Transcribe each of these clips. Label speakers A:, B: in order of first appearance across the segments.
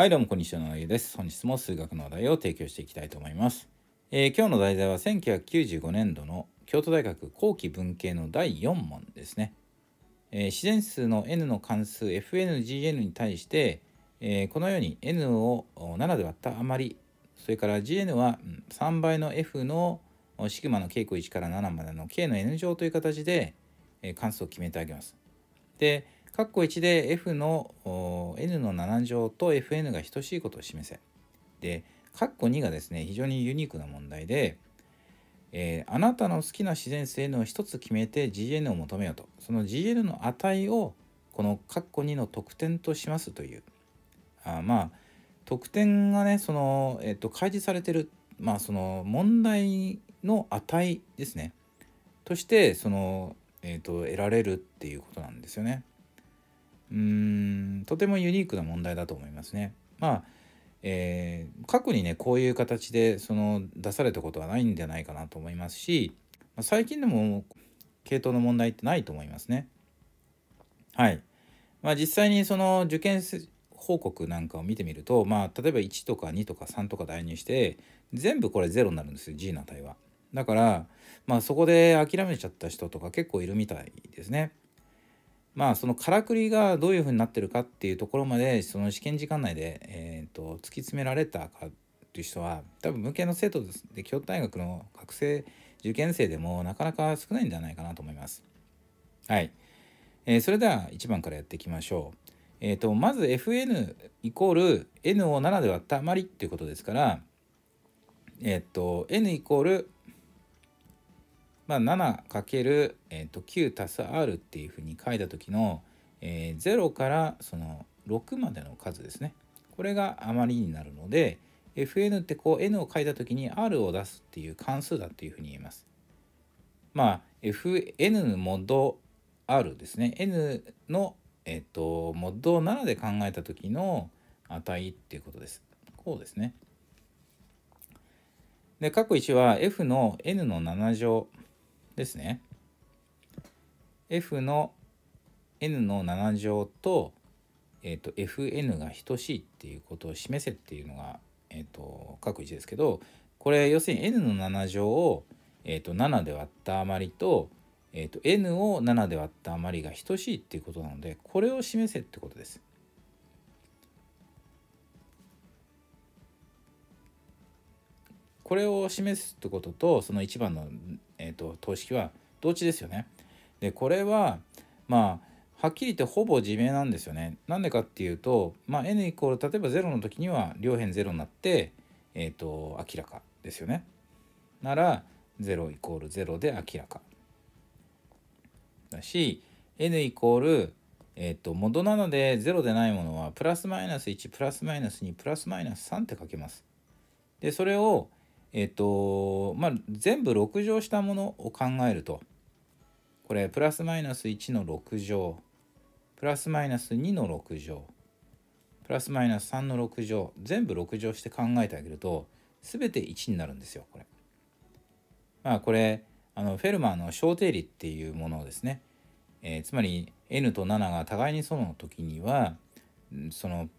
A: はいどうもこんにちは、のあです。本日も数学の話題を提供していきたいと思います。えー、今日の題材は1995年度の京都大学後期文系の第4問ですね。えー、自然数の n の関数 fngn に対して、えー、このように n を7で割った余り、それから gn は3倍の f のシグマの稽古1から7までの k の n 乗という形で関数を決めてあげます。で、括弧1で f の n の7乗と fn が等しいことを示せ。で、括弧2がですね、非常にユニークな問題で、えー、あなたの好きな自然数 n を1つ決めて gn を求めようと。その gn の値をこの括弧2の得点としますという。あまあ、得点がね、その、えっと、開示されてる、まあ、その問題の値ですね。として、その、えっと、得られるっていうことなんですよね。うんとてもユニークな問題だと思いますね。まあえー、過去にねこういう形でその出されたことはないんじゃないかなと思いますし、まあ、最近でも系統の問題ってないと思いますね。はい。まあ実際にその受験報告なんかを見てみると、まあ例えば1とか2とか3とか代入して、全部これ0になるんですよ、G の値は。だから、まあそこで諦めちゃった人とか結構いるみたいですね。まあそのからくりがどういうふうになってるかっていうところまでその試験時間内で、えーと、突き詰められたかっていう人は多分向けの生徒で京都大学の学生受験生でもなかなか少ないんじゃないかなと思います。はい、えー、それでは1番からやっていきましょう。えーと、とまず FN イコール N を7で割ったまりっていうことですから、えっ、ー、と N イコールまあ、7×9 足す r っていうふうに書いた時の、えー、0からその6までの数ですねこれが余りになるので fn ってこう n を書いた時に r を出すっていう関数だっていうふうに言えます。まあ fn モド r ですね n の、えっと、モッド7で考えた時の値っていうことです。こうですね。で、括弧1は f の n の7乗ですね f の n の7乗と,、えーと、fn が等しいっていうことを示せっていうのが、えーと、各1ですけどこれ要するに n の7乗を、えーと、と7で割った余りと,、えー、と n を7で割った余りが等しいっていうことなのでこれを示せってことです。これを示すってこととその1番のえーと、等式は同値ですよね。でこれはまあはっきり言ってほぼ自明なんですよね。なんでかっていうと、まあ、n イコール例えば0の時には両辺0になって、えーと、明らかですよね。なら0イコール0で明らか。だし n イコールえっ、ー、と、元なので0でないものはプラスマイナス1プラスマイナス2プラスマイナス3って書けます。でそれをえっ、と、まあ、全部6乗したものを考えると、これ、プラスマイナス1の6乗、プラスマイナス2の6乗、プラスマイナス3の6乗、全部6乗して考えてあげると、すべて1になるんですよ、これ。まあ、これ、あの、フェルマーの小定理っていうものをですね、えー、つまり n と7が互いにその時には、その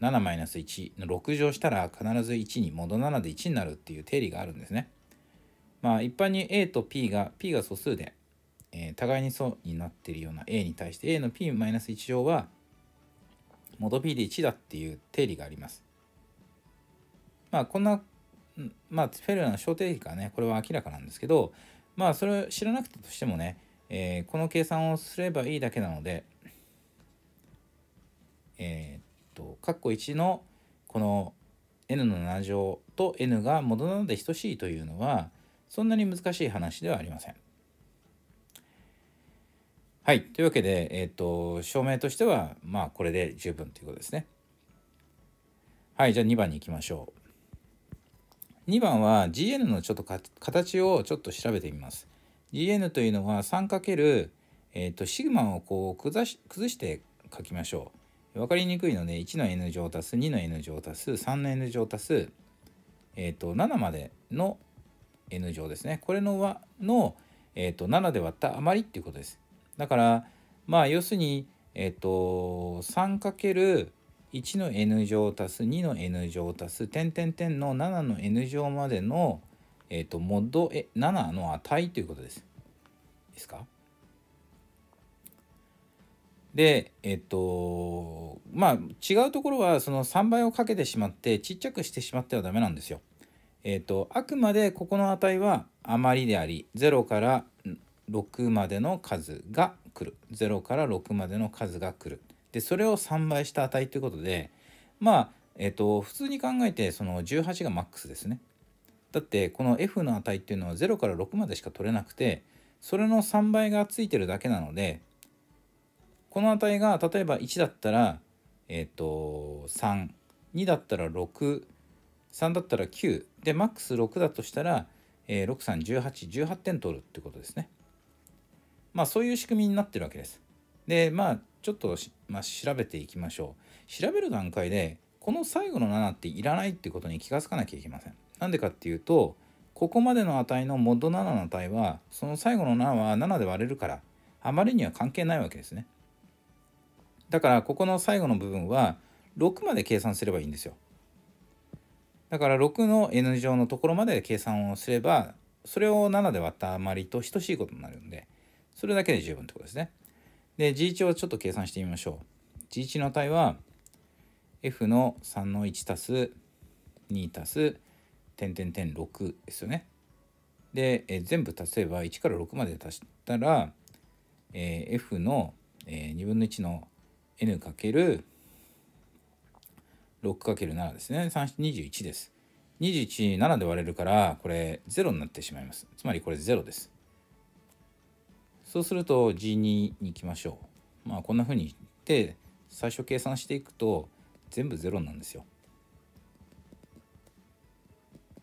A: 7-1の6乗したら必ず1に戻7で1になるっていう定理があるんですね。まあ一般に A と P が P が素数で、えー、互いに素になっているような A に対して A の P-1 マイナス乗は戻 P で1だっていう定理があります。まあこんなまあフェルナの小定理かねこれは明らかなんですけどまあそれを知らなくてとしてもね、えー、この計算をすればいいだけなので、えーと、括弧1のこの n の7乗と n が元なので等しいというのは、そんなに難しい話ではありません。はい。というわけで、えっ、ー、と、証明としては、まあ、これで十分ということですね。はい。じゃあ2番に行きましょう。2番は GN のちょっと形をちょっと調べてみます。GN というのは 3× えっ、ー、と、シグマをこう崩し崩して書きましょう。分かりにくいので1の n 乗足す2の n 乗足す3の n 乗足す、えーと、7までの n 乗ですねこれの和の、えーと、7で割った余りっていうことです。だからまあ要するに、えーと、3×1 の n 乗足す2の n 乗足す点点点の7の n 乗までの、えー、とモッド7の値ということです。ですかでえっとまあ違うところはその3倍をかけてしまってちっちゃくしてしまってはダメなんですよ。えっとあくまでここの値は余りであり0から6までの数が来る0から6までの数が来るでそれを3倍した値ということでまあえっと普通に考えてその18がマックスですね。だってこの F の値っていうのは0から6までしか取れなくてそれの3倍がついてるだけなのでこの値が例えば1だったら、えっ、ー、と32だったら63だったら9でマックス6だとしたら、えー、631818点取るってことですね。まあそういう仕組みになってるわけです。でまあちょっと、まあ、調べていきましょう。調べる段階でこの最後の7っていらないってことに気が付かなきゃいけません。なんでかっていうとここまでの値のモッド7の値はその最後の7は7で割れるからあまりには関係ないわけですね。だからここの最後の部分は6まで計算すればいいんですよ。だから6の n 乗のところまで計算をすればそれを7で割った余りと等しいことになるんでそれだけで十分ってことですね。で G1 をちょっと計算してみましょう。G1 の値は f の3の1足す2足す点点点6ですよね。で、え全部足せば1から6まで足したら、えー、f の、えー、2分の1の n × 6る7ですね。21です。21、7で割れるから、これ0になってしまいます。つまりこれ0です。そうすると G2 に行きましょう。まあこんな風に言って、最初計算していくと、全部0なんですよ。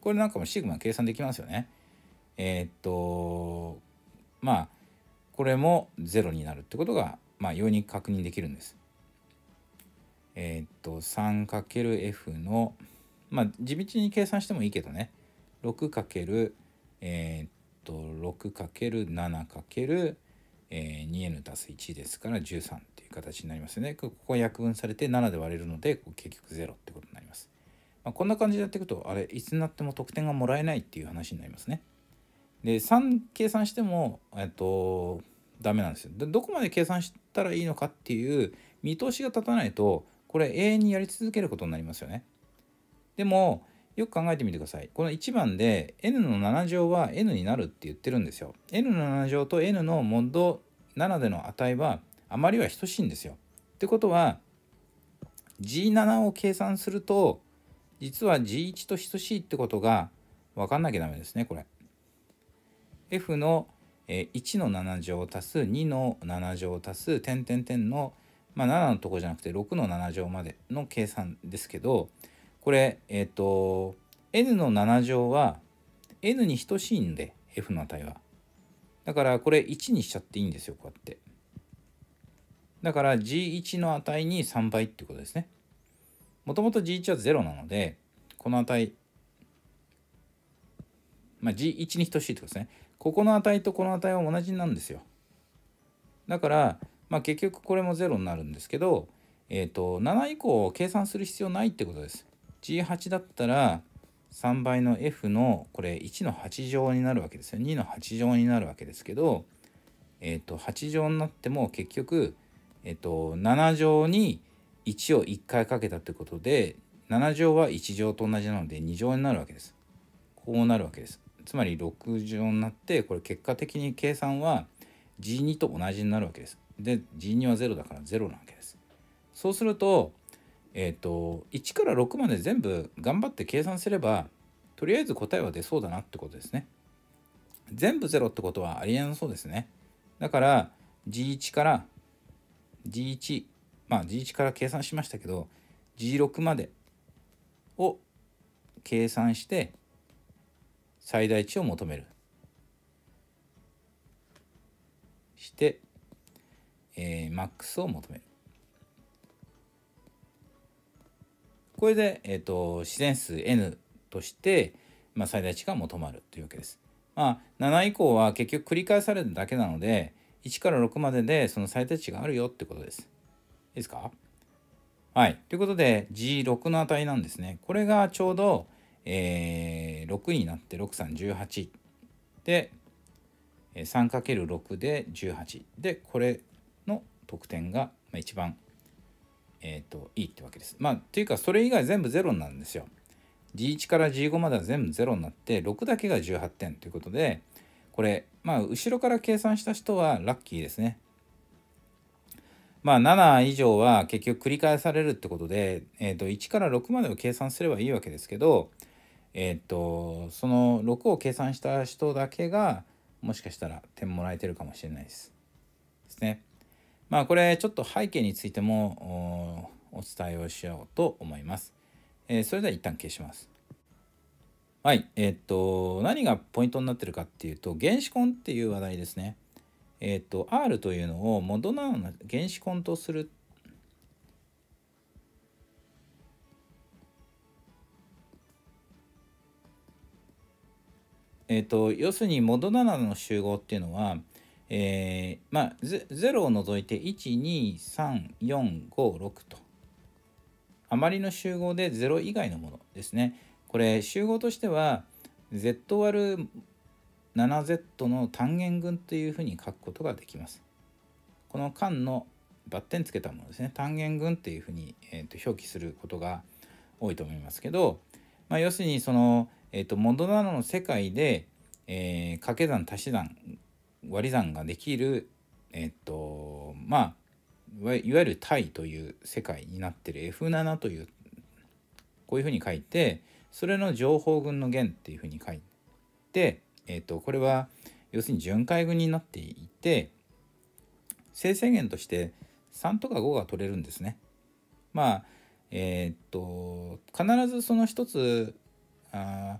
A: これなんかもシグマ計算できますよね。えー、っと、まあ、これも0になるってことが、まあ、容易に確認できるんです。えー、っと 3×f のまあ地道に計算してもいいけどね 6× えっと 6×7× え 2n す1ですから13っていう形になりますよね。ここは約分されて7で割れるので結局0ってことになります。まあ、こんな感じでやっていくとあれいつになっても得点がもらえないっていう話になりますね。で3計算してもえっとダメなんですよ。どこまで計算したらいいのかっていう見通しが立たないとこれ永遠にやり続けることになりますよね。でもよく考えてみてください。この1番で n の7乗は n になるって言ってるんですよ。n の7乗と n のモッド7での値はあまりは等しいんですよ。ってことは G7 を計算すると実は G1 と等しいってことが分かんなきゃダメですねこれ。f の1の7乗足す2の7乗足す点点点のまあ、7のとこじゃなくて6の7乗までの計算ですけどこれえっ、ー、と n の7乗は n に等しいんで f の値はだからこれ1にしちゃっていいんですよこうやってだから g1 の値に3倍ってことですねもともと g1 は0なのでこの値まあ g1 に等しいってことですねここの値とこの値は同じなんですよだからまあ、結局これも0になるんですけど、えーと、7以降計算する必要ないってことです。G8 だったら3倍の F のこれ1の8乗になるわけですよ2の8乗になるわけですけど、えーと、8乗になっても結局、えーと、と7乗に1を1回かけたってことで7乗は1乗と同じなので2乗になるわけです。こうなるわけです。つまり6乗になってこれ結果的に計算は G2 と同じになるわけです。で G2 はロだからロなわけです。そうすると,、えーと、と1から6まで全部頑張って計算すればとりあえず答えは出そうだなってことですね。全部0ってことはありえなそうですね。だから G1 から G1 まあ G1 から計算しましたけど G6 までを計算して最大値を求める。してえー、マックスを求める。これで、えーと、と自然数 n として、まあ、最大値が求まるというわけです。まあ、7以降は結局繰り返されるだけなので1から6まででその最大値があるよってことです。いいですかはい。ということで G6 の値なんですね。これがちょうど、えー、6になって6318で 3×6 で18でこれの得点が一番、えーと、いいってわけです。まあ、というかそれ以外全部0なんですよ。G1 から G5 までは全部0になって6だけが18点ということでこれまあ後ろから計算した人はラッキーですね。まあ7以上は結局繰り返されるってことで、えー、と1から6までを計算すればいいわけですけど、えー、とその6を計算した人だけがもしかしたら点もらえてるかもしれないです。ですね。まあこれちょっと背景についてもお伝えをしようと思います。えー、それでは一旦消します。はい、えー、っと何がポイントになってるかっていうと原子根っていう話題ですね。えー、っと R というのをモドナの原子根とするえーと、と要するにモドナナの集合っていうのはえー、まあ0を除いて12345とあまりの集合で0以外のものですねこれ集合としては z 割る 7z の単元群というふうに書くことができますこの間のバッテンつけたものですね単元群っていうふうに、えー、と表記することが多いと思いますけど、まあ、要するにその、えー、とモンドナの世界で、えー、掛け算足し算割り算ができるえっとまあいわゆるタイという世界になってる F7 というこういうふうに書いてそれの情報群の源っていうふうに書いて、えっとこれは要するに巡回群になっていて生成源として3とか5が取れるんですね。まあえー、っと必ずその一つあ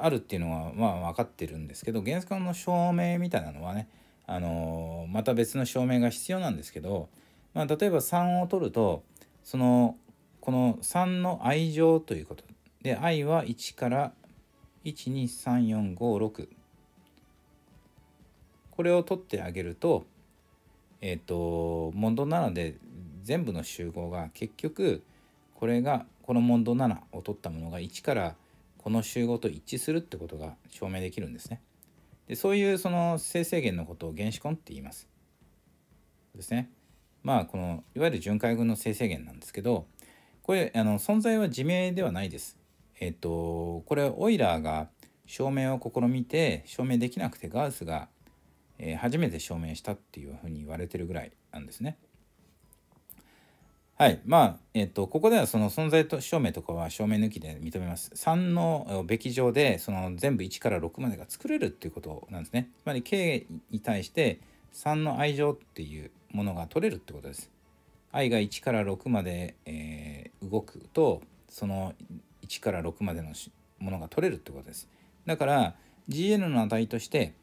A: あるっていうのはまあ分かってるんですけど原作の証明みたいなのはね、あのー、また別の証明が必要なんですけど、まあ、例えば3を取るとそのこの3の愛情ということで愛は1から123456これを取ってあげるとえっ、ー、と問答7で全部の集合が結局これがこの問答7を取ったものが1から123456この集合と一致するってことが証明できるんですね。でそういうその生成源のことを原子根って言います。ですね。まあこのいわゆる巡回群の生成源なんですけどこれあの存在は自明ではないです。えっ、とこれオイラーが証明を試みて証明できなくてガウスが、えー、初めて証明したっていうふうに言われてるぐらいなんですね。はい。まあ、えっと、ここではその存在と証明とかは証明抜きで認めます。3のべき上で、その全部1から6までが作れるっていうことなんですね。つまり、K に対して3の愛情っていうものが取れるってことです。愛が1から6まで、えー、動くと、その1から6までのものが取れるってことです。だから、GN の値として、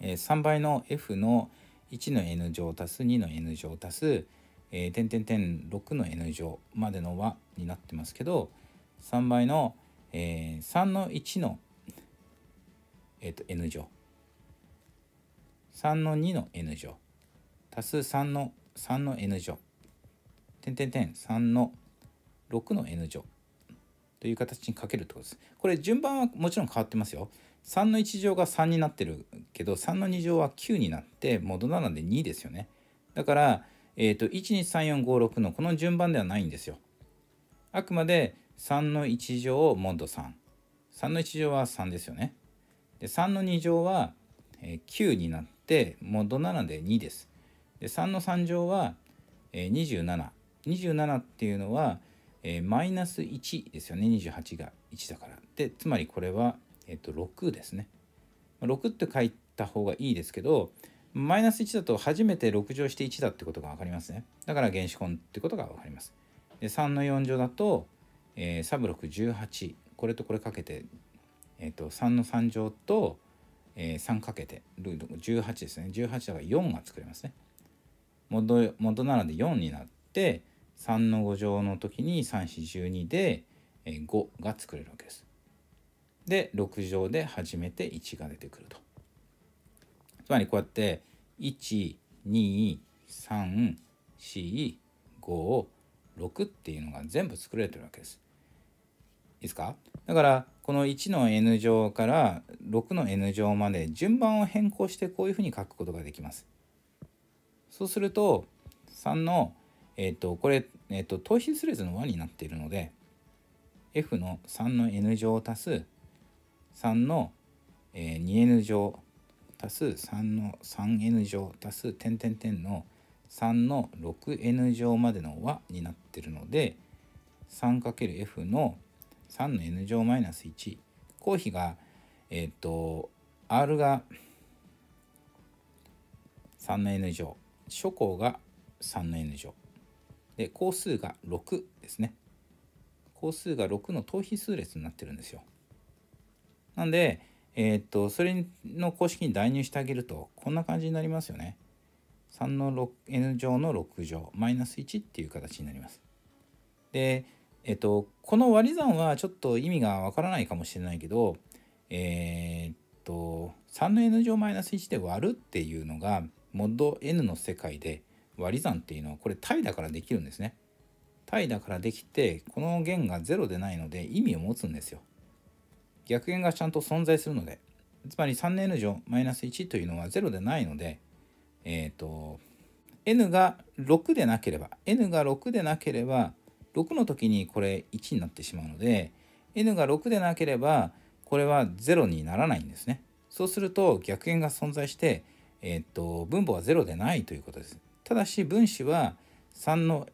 A: えー、3倍の F の1の N 乗足す2の N 乗足すえー、点点点6の n 乗までの和になってますけど3倍の、えー、3の1の、えー、と n 乗3の2の n 乗足す3の3の n 乗点点点3の6の n 乗という形にかけるってことです。これ順番はもちろん変わってますよ。3の1乗が3になってるけど3の2乗は9になってもうどならで2ですよね。だからえっ、ー、と、123456のこの順番ではないんですよ。あくまで3の1乗モッド3。3の1乗は3ですよね。で、3の2乗は、9になって、モッド7で2です。で、3の3乗は、27。27っていうのは、えマイナス1ですよね。28が1だから。で、つまりこれは、えっ、ー、と、6ですね。6って書いた方がいいですけど、マイナス1だと初めて6乗して1だってことが分かりますね。だから原子根ってことが分かります。で3の4乗だと、えー、サブ618これとこれかけて、えーと、3の3乗と、えー、3かけてルート18ですね18だから4が作れますね。元元なので4になって3の5乗の時に3412で、えー、5が作れるわけです。で6乗で初めて1が出てくると。つまりこうやって12345 6っていうのが全部作れてるわけです。いいですかだからこの1の n 乗から6の n 乗まで順番を変更してこういうふうに書くことができます。そうすると3のえっ、ー、とこれ、えーと、等比数列の和になっているので f の3の n 乗足す3の、えー、2n 乗足す3の 3n 乗足す点点点の3の 6n 乗までの和になってるので 3×f の3の n 乗マイナス1公比がえっ、ー、と r が3の n 乗初項が3の n 乗で項数が6ですね項数が6の等比数列になってるんですよなんでえー、っと、それの公式に代入してあげると、こんな感じになりますよね。3の n 乗の6乗、マイナス1っていう形になります。で、えっと、この割り算はちょっと意味がわからないかもしれないけど、えー、っと、3の n 乗マイナス1で割るっていうのが、モッド n の世界で割り算っていうのは、これ対だからできるんですね。対だからできて、この弦が0でないので意味を持つんですよ。逆円がちゃんと存在するので、つまり 3n 乗マイナス1というのは0でないので、えっ、ー、と、n が6でなければ、n が6でなければ、6の時にこれ1になってしまうので、n が6でなければ、これは0にならないんですね。そうすると逆円が存在して、えっ、ー、と、分母は0でないということです。ただし分子は3の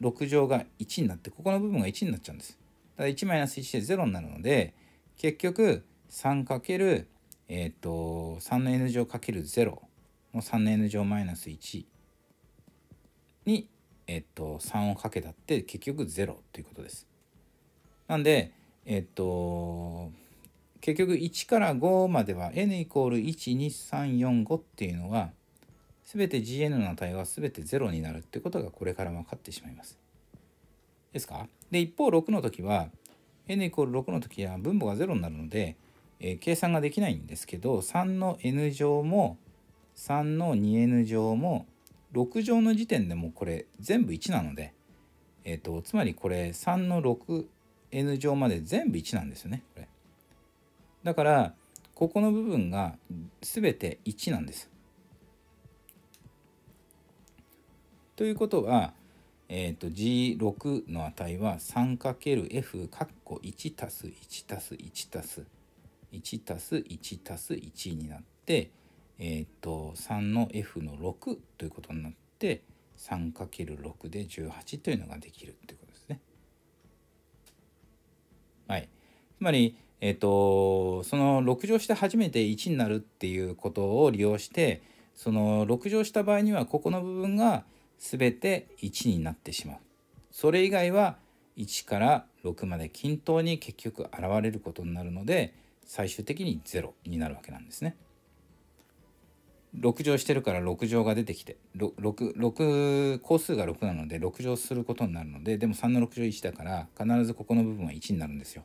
A: 6乗が1になって、ここの部分が1になっちゃうんです。ただ1 1で0になるので、結局 3× えっ、と3の n 乗 ×0 の3の n 乗マイナス1に、えっ、ー、と3をかけたって結局0ということです。なんでえっ、ー、と結局1から5までは n イコール12345っていうのは全て gn の値は全て0になるってことがこれから分かってしまいます。ですかで一方6の時は n イコール6の時は分母が0になるので、えー、計算ができないんですけど3の n 乗も3の 2n 乗も6乗の時点でもこれ全部1なので、えーと、とつまりこれ3の 6n 乗まで全部1なんですよねこれだからここの部分が全て1なんです。ということはえーと、G6 の値は 3×F かっこ1す1す1す1す1す1になって、えーと、3の F の6ということになって 3×6 で18というのができるていうことですね。はい、つまり、えーと、その6乗して初めて1になるっていうことを利用してその6乗した場合にはここの部分が1全て1になってしまうそれ以外は1から6まで均等に結局現れることになるので最終的に0になるわけなんですね。6乗してるから6乗が出てきて 6, 個数が6なので6乗することになるのででも3の6乗1だから必ずここの部分は1になるんですよ。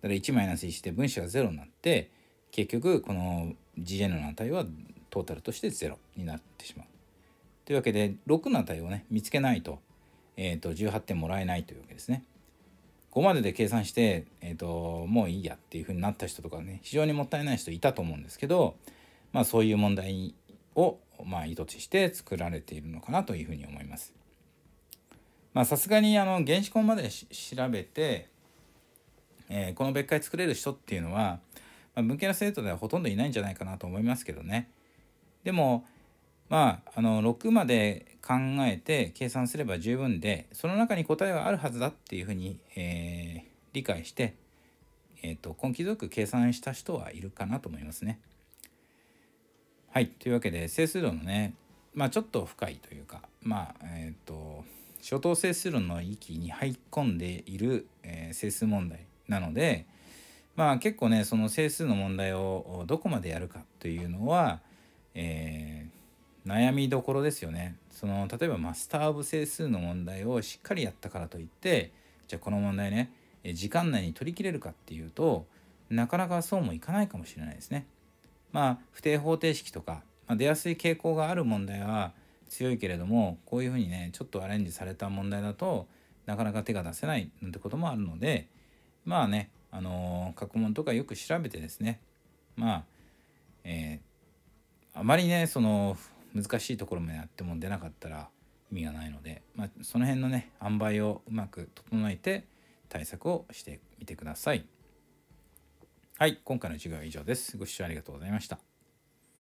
A: だから1マイナス1で分子が0になって結局この GN の値はトータルとして0になってしまう。というわけで6の値をね見つけないと,、えー、と18点もらえないというわけですね。5までで計算して、えーと、もういいやっていうふうになった人とかね非常にもったいない人いたと思うんですけど、まあ、そういう問題を、まあ、意図して作られているのかなというふうに思います。まあさすがにあの原子根まで調べて、えー、この別解作れる人っていうのは、まあ、文系の生徒ではほとんどいないんじゃないかなと思いますけどね。でもまあ、あの6まで考えて計算すれば十分でその中に答えはあるはずだっていうふうに、えー、理解して、えーと、根気強く計算した人はいるかなと思いますね。はいというわけで整数論のね、まあ、ちょっと深いというかまあえっ、ー、と初等整数論の域に入り込んでいる、えー、整数問題なのでまあ結構ねその整数の問題をどこまでやるかというのは、えー、悩みどころですよねその例えばマスター・オブ整数の問題をしっかりやったからといってじゃあこの問題ね時間内に取り切れるかっていうとなかなかそうもいかないかもしれないですね。まあ不定方程式とか、まあ、出やすい傾向がある問題は強いけれどもこういうふうにねちょっとアレンジされた問題だとなかなか手が出せないなんてこともあるのでまあねあの過去問とかよく調べてですねまあえー、あまりねその難しいところまでやっても出なかったら意味がないので、まあ、その辺のね塩梅をうまく整えて対策をしてみてください。はい今回の授業は以上です。ご視聴ありがとうございました。